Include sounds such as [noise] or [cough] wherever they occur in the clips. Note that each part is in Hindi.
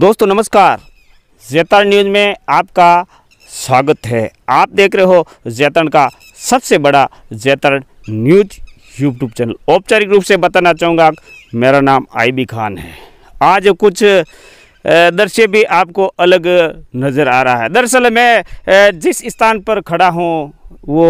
दोस्तों नमस्कार जैतन न्यूज़ में आपका स्वागत है आप देख रहे हो जैतन का सबसे बड़ा जैतन न्यूज यूट्यूब चैनल औपचारिक रूप से बताना चाहूँगा मेरा नाम आईबी खान है आज कुछ दृश्य भी आपको अलग नज़र आ रहा है दरअसल मैं जिस स्थान पर खड़ा हूँ वो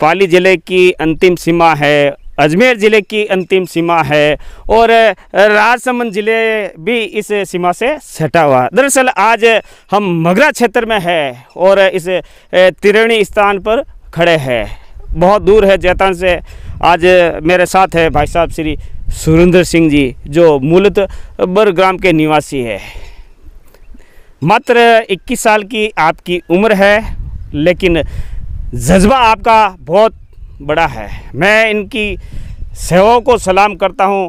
पाली ज़िले की अंतिम सीमा है अजमेर ज़िले की अंतिम सीमा है और राजसमंद ज़िले भी इस सीमा से सटा हुआ है दरअसल आज हम मगरा क्षेत्र में है और इस त्रिवेणी स्थान पर खड़े हैं बहुत दूर है जैतान से आज मेरे साथ है भाई साहब श्री सुरेंद्र सिंह जी जो मूलत बर ग्राम के निवासी है मात्र 21 साल की आपकी उम्र है लेकिन जज्बा आपका बहुत बड़ा है मैं इनकी सेवाओं को सलाम करता हूँ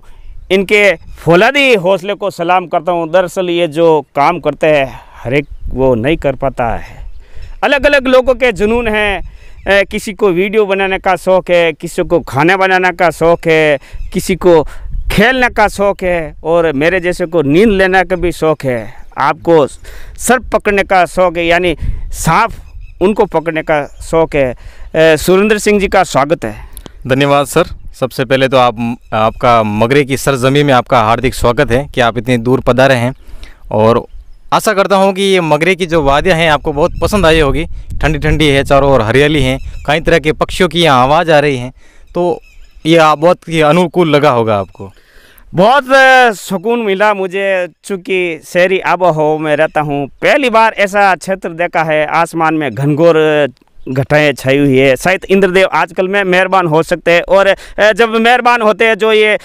इनके फौलादी हौसले को सलाम करता हूँ दरअसल ये जो काम करते हैं हर एक वो नहीं कर पाता है अलग अलग लोगों के जुनून हैं किसी को वीडियो बनाने का शौक़ है किसी को खाना बनाने का शौक़ है किसी को खेलने का शौक़ है और मेरे जैसे को नींद लेने का भी शौक़ है आपको सर्प पकड़ने का शौक़ है यानी सांप उनको पकड़ने का शौक़ है सुरेंद्र सिंह जी का स्वागत है धन्यवाद सर सबसे पहले तो आप आपका मगरे की सरजमी में आपका हार्दिक स्वागत है कि आप इतनी दूर पधारे हैं और आशा करता हूं कि ये मगरे की जो वादियां हैं आपको बहुत पसंद आई होगी ठंडी ठंडी है चारों ओर हरियाली है कई तरह के पक्षियों की यहाँ आवाज़ आ रही है तो ये बहुत ही अनुकूल लगा होगा आपको बहुत सुकून मिला मुझे चूँकि शहरी आबो हो में रहता हूँ पहली बार ऐसा क्षेत्र देखा है आसमान में घनघोर घटाएँ छाई हुई है शायद इंद्रदेव आजकल में मेहरबान हो सकते हैं और जब मेहरबान होते हैं जो ये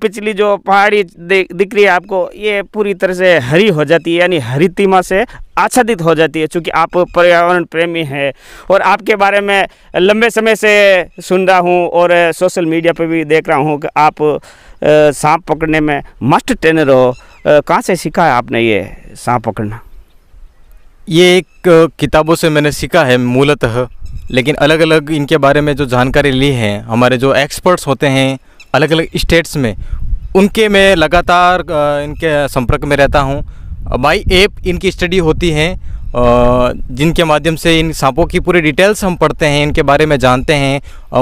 पिछली जो पहाड़ी दिख रही है आपको ये पूरी तरह से हरी हो जाती है यानी हरितिमा से आच्छादित हो जाती है क्योंकि आप पर्यावरण प्रेमी हैं और आपके बारे में लंबे समय से सुन रहा हूँ और सोशल मीडिया पर भी देख रहा हूँ कि आप सांप पकड़ने में मस्ट ट्रेनर हो कहाँ से सीखा है आपने ये सांप पकड़ना ये एक किताबों से मैंने सीखा है मूलतः लेकिन अलग अलग इनके बारे में जो जानकारी ली है हमारे जो एक्सपर्ट्स होते हैं अलग अलग स्टेट्स में उनके मैं लगातार इनके संपर्क में रहता हूँ बाई एप इनकी स्टडी होती है जिनके माध्यम से इन सांपों की पूरी डिटेल्स हम पढ़ते हैं इनके बारे में जानते हैं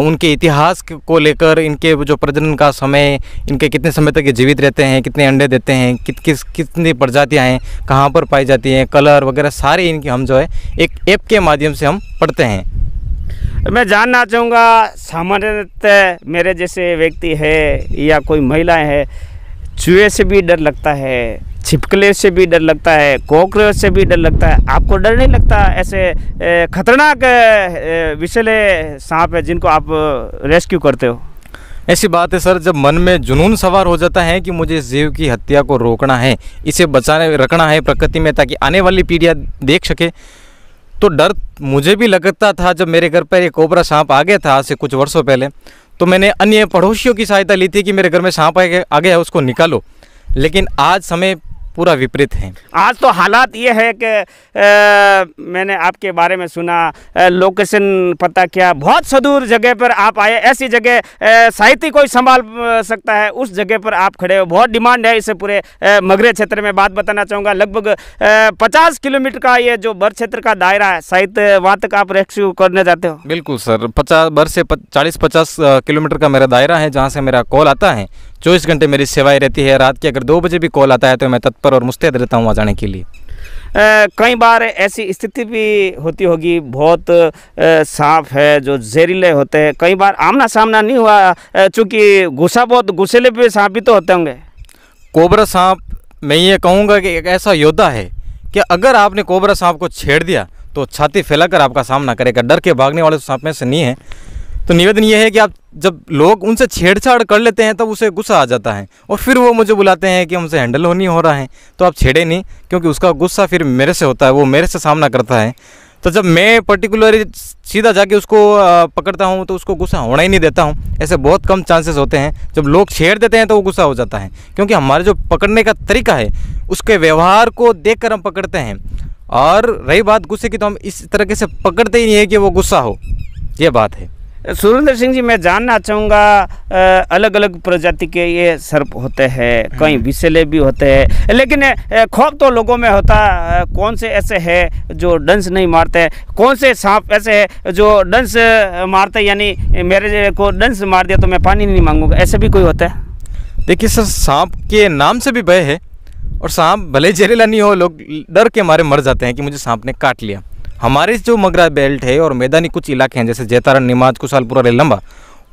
उनके इतिहास को लेकर इनके जो प्रजनन का समय इनके कितने समय तक ये जीवित रहते हैं कितने अंडे देते हैं कित किस कितनी प्रजातियाँ हैं कहाँ पर पाई जाती हैं कलर वगैरह सारे इनके हम जो है एक ऐप के माध्यम से हम पढ़ते हैं मैं जानना चाहूँगा सामान्यतः मेरे जैसे व्यक्ति है या कोई महिलाएँ हैं चूहे से भी डर लगता है छिपकले से भी डर लगता है कॉकरोच से भी डर लगता है आपको डर नहीं लगता ऐसे खतरनाक विषले सांप है जिनको आप रेस्क्यू करते हो ऐसी बात है सर जब मन में जुनून सवार हो जाता है कि मुझे इस जीव की हत्या को रोकना है इसे बचाने रखना है प्रकृति में ताकि आने वाली पीढ़ियाँ देख सके तो डर मुझे भी लगता था जब मेरे घर पर एक कोबरा सांप आ गया था आज से कुछ वर्षों पहले तो मैंने अन्य पड़ोसियों की सहायता ली थी कि मेरे घर में सांप आ गया उसको निकालो लेकिन आज समय पूरा विपरीत है आज तो हालात ये है कि मैंने आपके बारे में सुना लोकेशन पता क्या बहुत सदूर जगह पर आप आए ऐसी जगह साहित्य कोई संभाल सकता है उस जगह पर आप खड़े हो बहुत डिमांड है इसे पूरे मगरे क्षेत्र में बात बताना चाहूँगा लगभग पचास किलोमीटर का ये जो बर क्षेत्र का दायरा है साहित्य वहाँ तक आप रेस्क्यू करने जाते हो बिल्कुल सर पचास बर से चालीस पचास किलोमीटर का मेरा दायरा है जहाँ से मेरा कॉल आता है चौबीस घंटे मेरी सेवाएं रहती है रात के अगर दो बजे भी कॉल आता है तो मैं तत्पर और मुस्तैद रहता हूँ वहाँ जाने के लिए कई बार ऐसी स्थिति भी होती होगी बहुत साफ है जो जहरीले होते हैं कई बार आमना सामना नहीं हुआ चूँकि गुस्सा बहुत गुस्सेले भी सांप भी तो होते होंगे कोबरा सांप मैं ये कहूँगा कि एक ऐसा योद्धा है कि अगर आपने कोबरा सांप को छेड़ दिया तो छाती फैलाकर आपका सामना करेगा डर के भागने वाले तो सांप में से नहीं है तो निवेदन ये है कि आप जब लोग उनसे छेड़छाड़ कर लेते हैं तब उसे गुस्सा आ जाता है और फिर वो मुझे बुलाते हैं कि हमसे हैंडल हो नहीं हो रहा है तो आप छेड़े नहीं क्योंकि उसका गुस्सा फिर मेरे से होता है वो मेरे से सामना करता है तो जब मैं पर्टिकुलरली सीधा जाके उसको पकड़ता हूँ तो उसको गुस्सा होना ही नहीं देता हूँ ऐसे बहुत कम चांसेस होते हैं जब लोग छेड़ देते हैं तो वो गुस्सा हो जाता है क्योंकि हमारे जो पकड़ने का तरीका है उसके व्यवहार को देख कर हम पकड़ते हैं और रही बात गुस्से की तो हम इस तरीके से पकड़ते ही नहीं है कि वो गुस्सा हो ये बात है सुरेंद्र सिंह जी मैं जानना चाहूँगा अलग अलग प्रजाति के ये सर्प होते हैं कहीं हम्म। विशेले भी होते हैं लेकिन खौफ तो लोगों में होता कौन से ऐसे है जो डंस नहीं मारते कौन से सांप ऐसे है जो डंस मारते यानी मेरे को डंस मार दिया तो मैं पानी नहीं मांगूंगा ऐसे भी कोई होता है देखिए सर सांप के नाम से भी भय है और सांप भले जहरीला नहीं हो लोग डर के मारे मर जाते हैं कि मुझे सांप ने काट लिया हमारे जो मगरा बेल्ट है और मैदानी कुछ इलाके हैं जैसे जैतारण निमाज कुशालपुरा रेलम्बा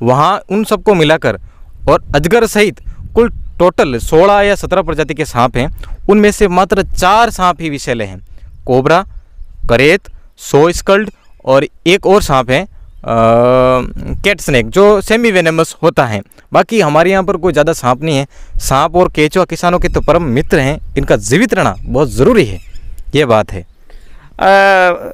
वहाँ उन सबको मिलाकर और अजगर सहित कुल टोटल 16 या 17 प्रजाति के सांप हैं उनमें से मात्र चार सांप ही विषैले हैं कोबरा करेत सो स्कल्ड और एक और सांप है कैट स्नैक जो सेमी वेनेमस होता है बाकी हमारे यहाँ पर कोई ज़्यादा सांप नहीं है सांप और केचुआ किसानों के तो परम मित्र हैं इनका जीवित रहना बहुत ज़रूरी है ये बात है आ...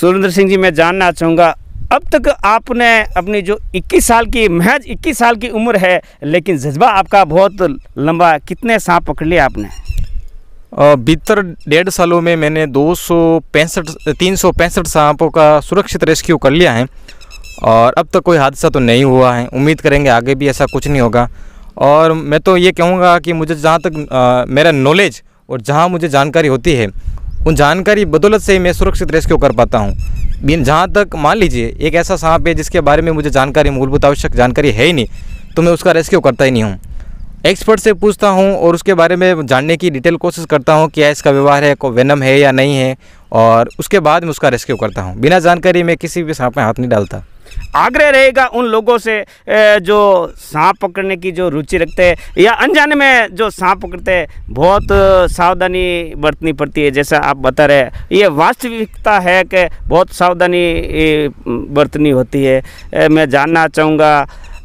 सुरेंद्र सिंह जी मैं जानना चाहूँगा अब तक आपने अपनी जो 21 साल की महज 21 साल की उम्र है लेकिन जज्बा आपका बहुत लंबा कितने सांप पकड़ लिए आपने बीतर डेढ़ सालों में मैंने दो सौ पैंसठ तीन सौ पैंसठ सांपों का सुरक्षित रेस्क्यू कर लिया है और अब तक कोई हादसा तो नहीं हुआ है उम्मीद करेंगे आगे भी ऐसा कुछ नहीं होगा और मैं तो ये कहूँगा कि मुझे जहाँ तक आ, मेरा नॉलेज और जहाँ मुझे जानकारी होती है उन जानकारी बदौलत से ही मैं सुरक्षित रेस्क्यू कर पाता हूँ बिन जहाँ तक मान लीजिए एक ऐसा सांप है जिसके बारे में मुझे जानकारी मूलभूत आवश्यक जानकारी है ही नहीं तो मैं उसका रेस्क्यू करता ही नहीं हूँ एक्सपर्ट से पूछता हूँ और उसके बारे में जानने की डिटेल कोशिश करता हूँ क्या इसका व्यवहार है को वेनम है या नहीं है और उसके बाद मैं उसका रेस्क्यू करता हूँ बिना जानकारी मैं किसी भी सांप में हाथ नहीं डालता आग्रह रहेगा उन लोगों से जो सांप पकड़ने की जो रुचि रखते हैं या अनजाने में जो सांप पकड़ते हैं बहुत सावधानी बरतनी पड़ती है जैसा आप बता रहे हैं ये वास्तविकता है कि बहुत सावधानी बरतनी होती है मैं जानना चाहूँगा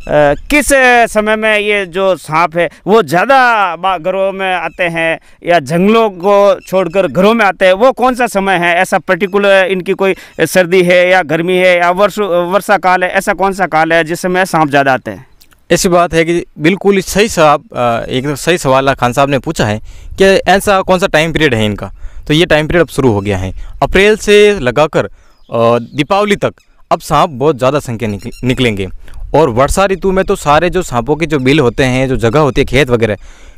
किस समय में ये जो सांप है वो ज़्यादा घरों में आते हैं या जंगलों को छोड़कर घरों में आते हैं वो कौन सा समय है ऐसा पर्टिकुलर इनकी कोई सर्दी है या गर्मी है या वर्ष वर्षा काल है ऐसा कौन सा काल है जिस समय सांप ज़्यादा आते हैं ऐसी बात है कि बिल्कुल सही सवाल एक सही सवाल खान साहब ने पूछा है कि ऐसा कौन सा टाइम पीरियड है इनका तो ये टाइम पीरियड अब शुरू हो गया है अप्रैल से लगाकर दीपावली तक अब सांप बहुत ज़्यादा संख्या निकलेंगे और वर्षा ऋतु में तो सारे जो सांपों के जो बिल होते हैं जो जगह होती है खेत वगैरह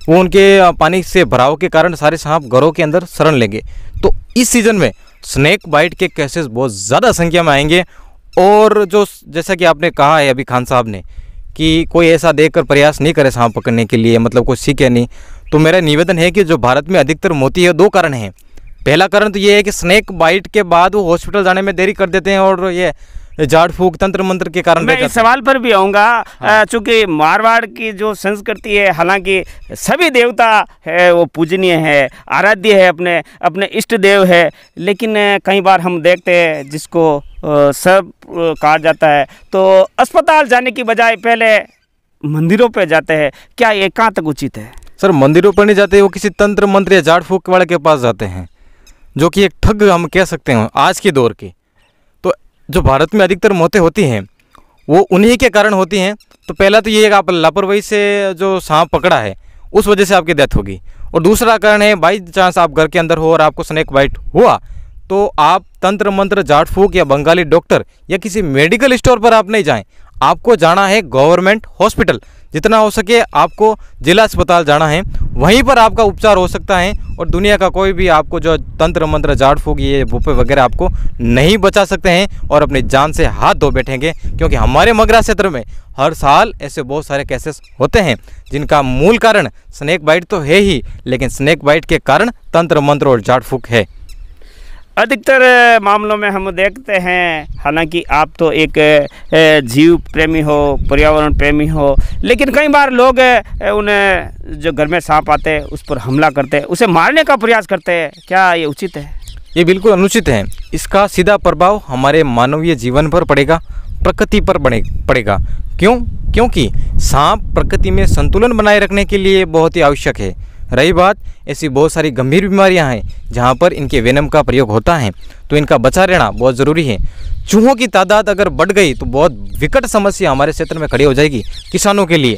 वो उनके पानी से भराव के कारण सारे सांप घरों के अंदर शरण लेंगे तो इस सीज़न में स्नैक बाइट के केसेस बहुत ज़्यादा संख्या में आएंगे और जो जैसा कि आपने कहा है अभी खान साहब ने कि कोई ऐसा देख प्रयास नहीं करे सांप पकड़ने के लिए मतलब कोई सीखे नहीं तो मेरा निवेदन है कि जो भारत में अधिकतर मोती है दो कारण हैं पहला कारण तो ये है कि स्नैक बाइट के बाद वो हॉस्पिटल जाने में देरी कर देते हैं और ये झाड़ फूक तंत्र मंत्र के कारण मैं इस सवाल पर भी आऊँगा हाँ। चूँकि मारवाड़ की जो संस्कृति है हालांकि सभी देवता है वो पूजनीय है आराध्य है अपने अपने इष्ट देव है लेकिन कई बार हम देखते हैं जिसको सब कहा जाता है तो अस्पताल जाने की बजाय पहले मंदिरों पर जाते हैं क्या ये कहाँ तक उचित है सर मंदिरों पर नहीं जाते वो किसी तंत्र मंत्र या झाड़ फूक वाले के पास जाते हैं जो कि एक ठग हम कह सकते हैं आज के दौर के जो भारत में अधिकतर मौतें होती हैं वो उन्हीं के कारण होती हैं तो पहला तो ये आप लापरवाही से जो सांप पकड़ा है उस वजह से आपकी डेथ होगी और दूसरा कारण है बाई चांस आप घर के अंदर हो और आपको स्नैक बाइट हुआ तो आप तंत्र मंत्र जाट फूक या बंगाली डॉक्टर या किसी मेडिकल स्टोर पर आप नहीं जाएं आपको जाना है गवर्नमेंट हॉस्पिटल जितना हो सके आपको जिला अस्पताल जाना है वहीं पर आपका उपचार हो सकता है और दुनिया का कोई भी आपको जो तंत्र मंत्र जाड़ फूक ये बुफे वगैरह आपको नहीं बचा सकते हैं और अपनी जान से हाथ धो बैठेंगे क्योंकि हमारे मगरा क्षेत्र में हर साल ऐसे बहुत सारे केसेस होते हैं जिनका मूल कारण स्नैक बाइट तो है ही लेकिन स्नैक बाइट के कारण तंत्र मंत्र और जाड़ फूक है अधिकतर मामलों में हम देखते हैं हालांकि आप तो एक जीव प्रेमी हो पर्यावरण प्रेमी हो लेकिन कई बार लोग उन जो घर में सांप आते हैं उस पर हमला करते हैं उसे मारने का प्रयास करते हैं क्या ये उचित है ये बिल्कुल अनुचित है इसका सीधा प्रभाव हमारे मानवीय जीवन पर पड़ेगा प्रकृति पर पड़ेगा क्यों क्योंकि सांप प्रकृति में संतुलन बनाए रखने के लिए बहुत ही आवश्यक है रही बात ऐसी बहुत सारी गंभीर बीमारियां हैं जहां पर इनके वेनम का प्रयोग होता है तो इनका बचा रहना बहुत ज़रूरी है चूहों की तादाद अगर बढ़ गई तो बहुत विकट समस्या हमारे क्षेत्र में खड़ी हो जाएगी किसानों के लिए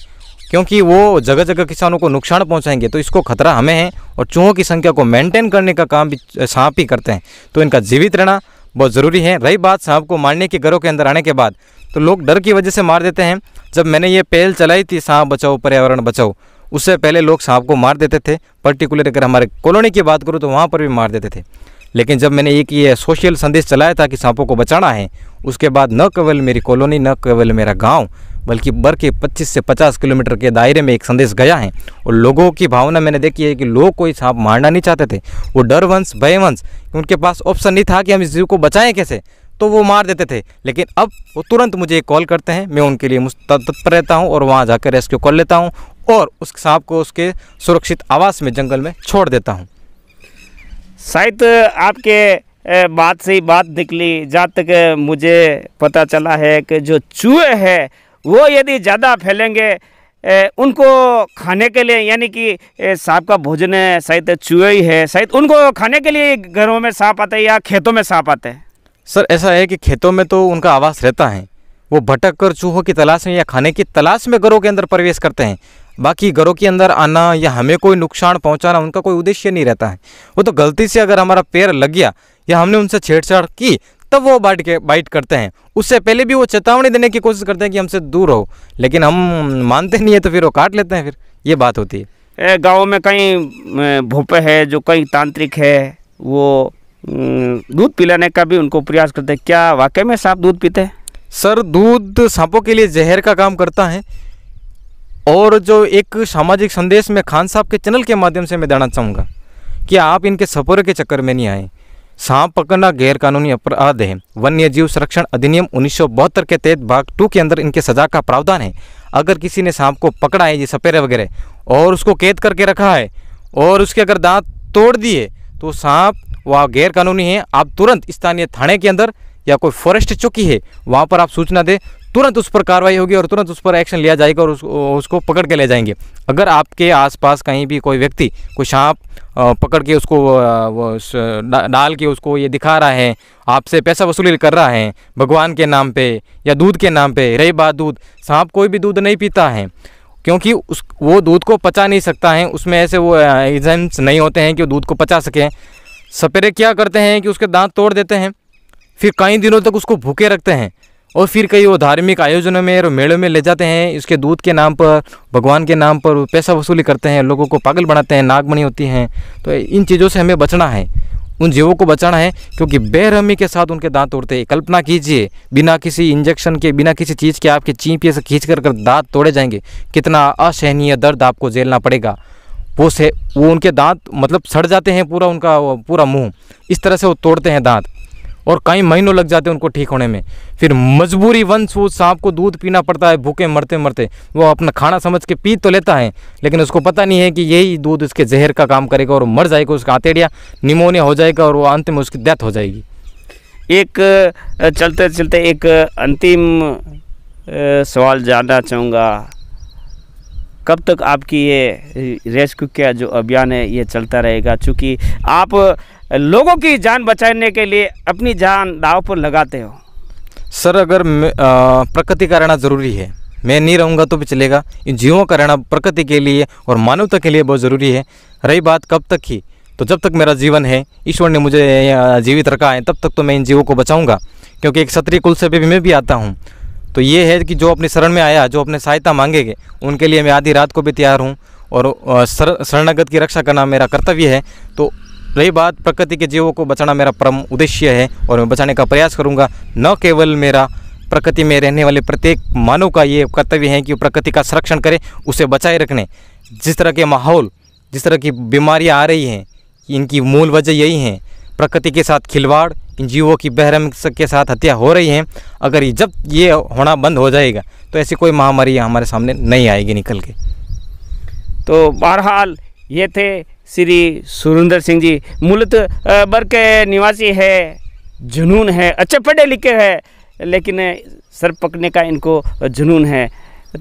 क्योंकि वो जगह जगह किसानों को नुकसान पहुंचाएंगे तो इसको खतरा हमें है और चूहों की संख्या को मेंटेन करने का काम भी सांप ही करते हैं तो इनका जीवित रहना बहुत ज़रूरी है रही बात सांप को मारने के घरों के अंदर आने के बाद तो लोग डर की वजह से मार देते हैं जब मैंने ये पहल चलाई थी सांप बचाओ पर्यावरण बचाओ उससे पहले लोग सांप को मार देते थे पर्टिकुलर अगर हमारे कॉलोनी की बात करूँ तो वहाँ पर भी मार देते थे लेकिन जब मैंने एक ये सोशल संदेश चलाया था कि सांपों को बचाना है उसके बाद न केवल मेरी कॉलोनी न केवल मेरा गाँव बल्कि बर के 25 से 50 किलोमीटर के दायरे में एक संदेश गया है और लोगों की भावना मैंने देखी है कि लोग कोई सांप मारना नहीं चाहते थे वो डर भय भयवंश उनके पास ऑप्शन नहीं था कि हम इस जीव को बचाएँ कैसे तो वो मार देते थे लेकिन अब वो तुरंत मुझे कॉल करते हैं मैं उनके लिए तत्पर रहता हूँ और वहाँ जाकर रेस्क्यू कर लेता हूँ और उस सांप को उसके सुरक्षित आवास में जंगल में छोड़ देता हूँ शायद आपके बात से ही बात निकली जहाँ तक मुझे पता चला है कि जो चूहे हैं वो यदि ज़्यादा फैलेंगे उनको खाने के लिए यानी कि सांप का भोजन शायद चूहे ही है शायद उनको खाने के लिए घरों में सांप आते हैं या खेतों में सांप आते हैं सर ऐसा है कि खेतों में तो उनका आवास रहता है वो भटक कर चूहों की तलाश में या खाने की तलाश में घरों के अंदर प्रवेश करते हैं बाकी घरों के अंदर आना या हमें कोई नुकसान पहुंचाना उनका कोई उद्देश्य नहीं रहता है वो तो गलती से अगर हमारा पैर लग गया या हमने उनसे छेड़छाड़ की तब वो बाइट के बाइट करते हैं उससे पहले भी वो चेतावनी देने की कोशिश करते हैं कि हमसे दूर रहो लेकिन हम मानते नहीं है तो फिर वो काट लेते हैं फिर ये बात होती है गाँव में कई भूपे है जो कई तांत्रिक है वो दूध पिलाने का भी उनको प्रयास करते हैं क्या वाकई में सांप दूध पीते हैं सर दूध सांपों के लिए जहर का काम करता है और जो एक सामाजिक संदेश मैं खान साहब के चैनल के माध्यम से मैं देना चाहूँगा कि आप इनके सपोरे के चक्कर में नहीं आए सांप पकड़ना गैरकानूनी अपराध है वन्य जीव संरक्षण अधिनियम उन्नीस के तहत भाग टू के अंदर इनके सजा का प्रावधान है अगर किसी ने सांप को पकड़ा है ये सपेरे वगैरह और उसको कैद करके रखा है और उसके अगर दांत तोड़ दिए तो सांप वह गैरकानूनी है आप तुरंत स्थानीय थाने के अंदर या कोई फॉरेस्ट चौकी है वहाँ पर आप सूचना दें तुरंत उस पर कार्रवाई होगी और तुरंत उस पर एक्शन लिया जाएगा और उसको पकड़ के ले जाएंगे अगर आपके आसपास कहीं भी कोई व्यक्ति कोई सांप पकड़ के उसको डाल के उसको ये दिखा रहा है आपसे पैसा वसूली कर रहा है भगवान के नाम पे या दूध के नाम पे रही बात दूध सांप कोई भी दूध नहीं पीता है क्योंकि उस वो दूध को पचा नहीं सकता है उसमें ऐसे वो एग्जाम्स नहीं होते हैं कि वो दूध को पचा सकें सपेरे क्या करते हैं कि उसके दांत तोड़ देते हैं फिर कई दिनों तक उसको भूखे रखते हैं और फिर कई वो धार्मिक आयोजनों में और मेलों में ले जाते हैं इसके दूध के नाम पर भगवान के नाम पर पैसा वसूली करते हैं लोगों को पागल बनाते हैं नागमणि होती हैं तो इन चीज़ों से हमें बचना है उन जीवों को बचाना है क्योंकि बेरहमी के साथ उनके दांत तोड़ते हैं कल्पना कीजिए बिना किसी इंजेक्शन के बिना किसी चीज़ के आपके चीप से खींच कर कर दाँत तोड़े जाएंगे कितना असहनीय दर्द आपको झेलना पड़ेगा वो से वो उनके दांत मतलब सड़ जाते हैं पूरा उनका पूरा मुंह इस तरह से वो तोड़ते हैं दांत और कई महीनों लग जाते हैं उनको ठीक होने में फिर मजबूरी वंश वो सांप को दूध पीना पड़ता है भूखे मरते मरते वो अपना खाना समझ के पी तो लेता है लेकिन उसको पता नहीं है कि यही दूध उसके जहर का काम करेगा और मर जाएगा उसका आतेड़िया निमोनिया हो जाएगा और वो अंत में उसकी डेथ हो जाएगी एक चलते चलते एक अंतिम सवाल जानना चाहूँगा कब तक आपकी ये रेस्क्यू का जो अभियान है ये चलता रहेगा क्योंकि आप लोगों की जान बचाने के लिए अपनी जान दाव पर लगाते हो सर अगर प्रकृति का रहना ज़रूरी है मैं नहीं रहूँगा तो भी चलेगा इन जीवों का रहना प्रकृति के लिए और मानवता के लिए बहुत ज़रूरी है रही बात कब तक की तो जब तक मेरा जीवन है ईश्वर ने मुझे जीवित रखा है तब तक तो मैं इन जीवों को बचाऊँगा क्योंकि एक क्षत्रिय कुल से भी मैं भी आता हूँ तो ये है कि जो अपने शरण में आया जो अपने सहायता मांगेंगे उनके लिए मैं आधी रात को भी तैयार हूँ और शरणागत की रक्षा करना मेरा कर्तव्य है तो रही बात प्रकृति के जीवों को बचाना मेरा परम उद्देश्य है और मैं बचाने का प्रयास करूँगा न केवल मेरा प्रकृति में रहने वाले प्रत्येक मानव का ये कर्तव्य है कि प्रकृति का संरक्षण करें उसे बचाए रखने जिस तरह के माहौल जिस तरह की बीमारियाँ आ रही हैं इनकी मूल वजह यही है प्रकृति के साथ खिलवाड़ इन जीवों की बहरम के साथ हत्या हो रही है अगर ये जब ये होना बंद हो जाएगा तो ऐसी कोई महामारी हमारे सामने नहीं आएगी निकल के तो बहरहाल ये थे श्री सुरेंद्र सिंह जी मूलत के निवासी है जुनून है अच्छे पढ़े लिखे है लेकिन सर पकने का इनको जुनून है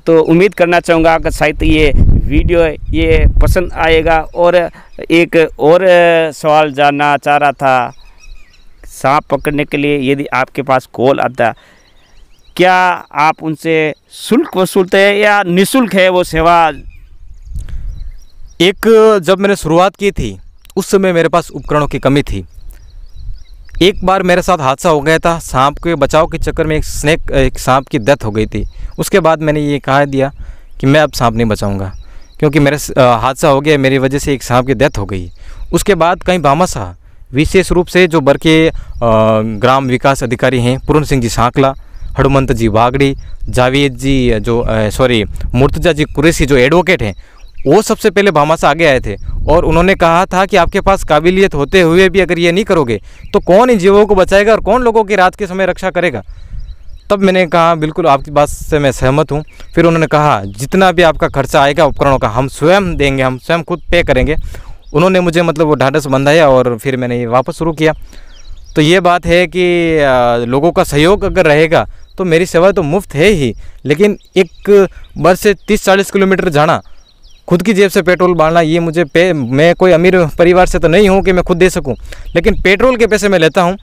तो उम्मीद करना चाहूँगा कि शायद ये वीडियो ये पसंद आएगा और एक और सवाल जानना चाह रहा था सांप पकड़ने के लिए यदि आपके पास कॉल आता क्या आप उनसे शुल्क वसूलते हैं या निशुल्क है वो सेवा एक जब मैंने शुरुआत की थी उस समय मेरे पास उपकरणों की कमी थी एक बार मेरे साथ हादसा हो गया था सांप के बचाव के चक्कर में एक स्नैक एक सांप की डेथ हो गई थी उसके बाद मैंने ये कहा दिया कि मैं अब सांप नहीं बचाऊंगा क्योंकि मेरे हादसा हो गया मेरी वजह से एक सांप की डेथ हो गई उसके बाद कहीं भामाशाह विशेष रूप से जो बर के ग्राम विकास अधिकारी हैं पूर्ण सिंह जी सांकला हनुमंत जी बागड़ी जावेद जी जो सॉरी मुर्तजा जी कुरेसी जो एडवोकेट हैं वो सबसे पहले भामा से आगे आए थे और उन्होंने कहा था कि आपके पास काबिलियत होते हुए भी अगर ये नहीं करोगे तो कौन इन जीवों को बचाएगा और कौन लोगों की रात के समय रक्षा करेगा तब मैंने कहा बिल्कुल आपकी बात से मैं सहमत हूँ फिर उन्होंने कहा जितना भी आपका खर्चा आएगा उपकरणों का हम स्वयं देंगे हम स्वयं खुद पे करेंगे उन्होंने मुझे मतलब वो ढाढ़स बंधाया और फिर मैंने ये वापस शुरू किया तो ये बात है कि लोगों का सहयोग अगर रहेगा तो मेरी सेवा तो मुफ्त है ही लेकिन एक बस से तीस चालीस किलोमीटर जाना खुद की जेब से पेट्रोल बांटना ये मुझे पे मैं कोई अमीर परिवार से तो नहीं हूँ कि मैं खुद दे सकूँ लेकिन पेट्रोल के पैसे मैं लेता हूँ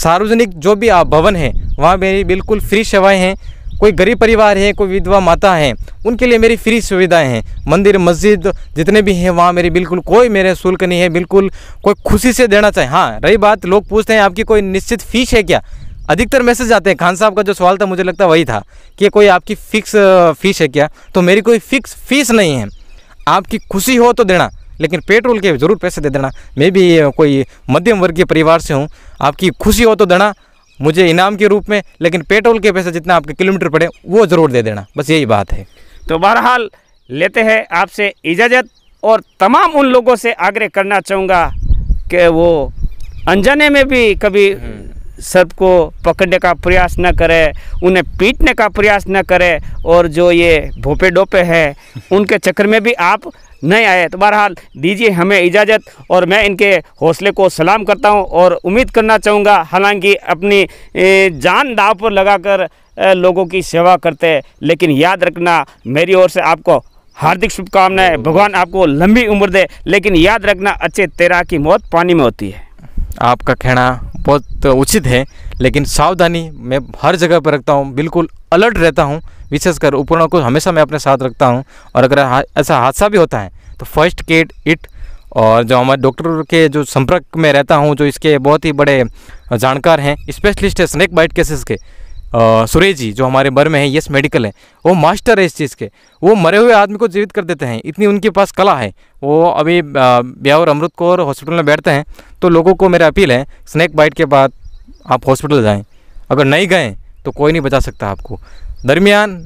सार्वजनिक जो भी आप भवन है वहाँ मेरी बिल्कुल फ्री सेवाएँ हैं कोई गरीब परिवार है कोई विधवा माता है उनके लिए मेरी फ्री सुविधाएं हैं मंदिर मस्जिद जितने भी हैं वहाँ मेरी बिल्कुल कोई मेरे शुल्क नहीं है बिल्कुल कोई खुशी से देना चाहे हाँ रही बात लोग पूछते हैं आपकी कोई निश्चित फीस है क्या अधिकतर मैसेज आते हैं खान साहब का जो सवाल था मुझे लगता वही था कि कोई आपकी फिक्स फीस है क्या तो मेरी कोई फिक्स फीस नहीं है आपकी खुशी हो तो देना लेकिन पेट्रोल के ज़रूर पैसे दे देना मैं भी कोई मध्यम वर्गीय परिवार से हूँ आपकी खुशी हो तो देना मुझे इनाम के रूप में लेकिन पेट्रोल के पैसे जितना आपके किलोमीटर पड़े वो ज़रूर दे देना बस यही बात है तो बहरहाल लेते हैं आपसे इजाज़त और तमाम उन लोगों से आग्रह करना चाहूँगा कि वो अनजाने में भी कभी हम्म। सबको पकड़ने का प्रयास न करें उन्हें पीटने का प्रयास न करें और जो ये भोपे डोपे हैं [laughs] उनके चक्कर में भी आप नहीं आए तो बहरहाल दीजिए हमें इजाज़त और मैं इनके हौसले को सलाम करता हूँ और उम्मीद करना चाहूँगा हालांकि अपनी जान दाव पर लगाकर लोगों की सेवा करते हैं लेकिन याद रखना मेरी ओर से आपको हार्दिक शुभकामनाएं भगवान आपको लंबी उम्र दे लेकिन याद रखना अच्छे तैराक की मौत पानी में होती है आपका कहना बहुत उचित है लेकिन सावधानी मैं हर जगह पर रखता हूँ बिल्कुल अलर्ट रहता हूँ विशेषकर उपकरणों को हमेशा मैं अपने साथ रखता हूँ और अगर हा, ऐसा हादसा भी होता है तो फर्स्ट केड इट और जो हमारे डॉक्टर के जो संपर्क में रहता हूँ जो इसके बहुत ही बड़े जानकार हैं स्पेशलिस्ट है स्नैक बाइट केसेस के सुरेश जी जो हमारे बर में है यस मेडिकल है वो मास्टर है इस चीज़ के वो मरे हुए आदमी को जीवित कर देते हैं इतनी उनके पास कला है वो अभी ब्यावर अमृत कौर हॉस्पिटल में बैठते हैं तो लोगों को मेरा अपील है स्नैक बाइट के बाद आप हॉस्पिटल जाएँ अगर नहीं गए तो कोई नहीं बचा सकता आपको दरमियान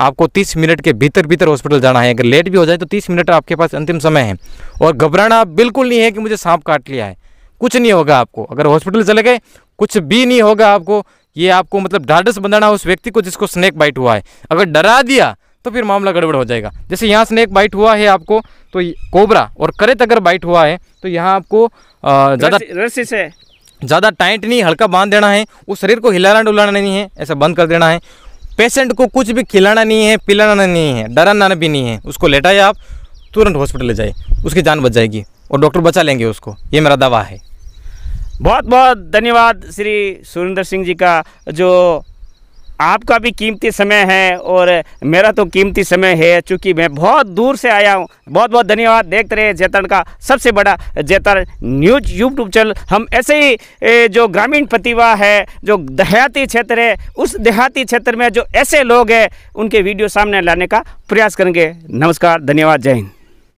आपको तीस मिनट के भीतर भीतर हॉस्पिटल जाना है अगर लेट भी हो जाए तो तीस मिनट आपके पास अंतिम समय है और घबराना बिल्कुल नहीं है कि मुझे सांप काट लिया है कुछ नहीं होगा आपको अगर हॉस्पिटल चले गए कुछ भी नहीं होगा आपको ये आपको मतलब ढाढ़स बंधाना है उस व्यक्ति को जिसको स्नैक बाइट हुआ है अगर डरा दिया तो फिर मामला गड़बड़ हो जाएगा जैसे यहाँ स्नैक बाइट हुआ है आपको तो कोबरा और करेत अगर बाइट हुआ है तो यहाँ आपको ज़्यादा रस्सी से ज़्यादा टाइट नहीं हल्का बांध देना है उस शरीर को हिलाना डुलाना नहीं है ऐसा बंद कर देना है पेशेंट को कुछ भी खिलाना नहीं है पिलाना नहीं है डराना भी नहीं है उसको लेटाए आप तुरंत हॉस्पिटल ले जाए उसकी जान बच जाएगी और डॉक्टर बचा लेंगे उसको ये मेरा दवा है बहुत बहुत धन्यवाद श्री सुरेंद्र सिंह जी का जो आपका भी कीमती समय है और मेरा तो कीमती समय है चूँकि मैं बहुत दूर से आया हूँ बहुत बहुत धन्यवाद देखते रहे जैतरण का सबसे बड़ा जैतरण न्यूज यूट्यूब चैनल हम ऐसे ही जो ग्रामीण प्रतिभा है जो देहाती क्षेत्र है उस देहाती क्षेत्र में जो ऐसे लोग हैं उनके वीडियो सामने लाने का प्रयास करेंगे नमस्कार धन्यवाद जय हिंद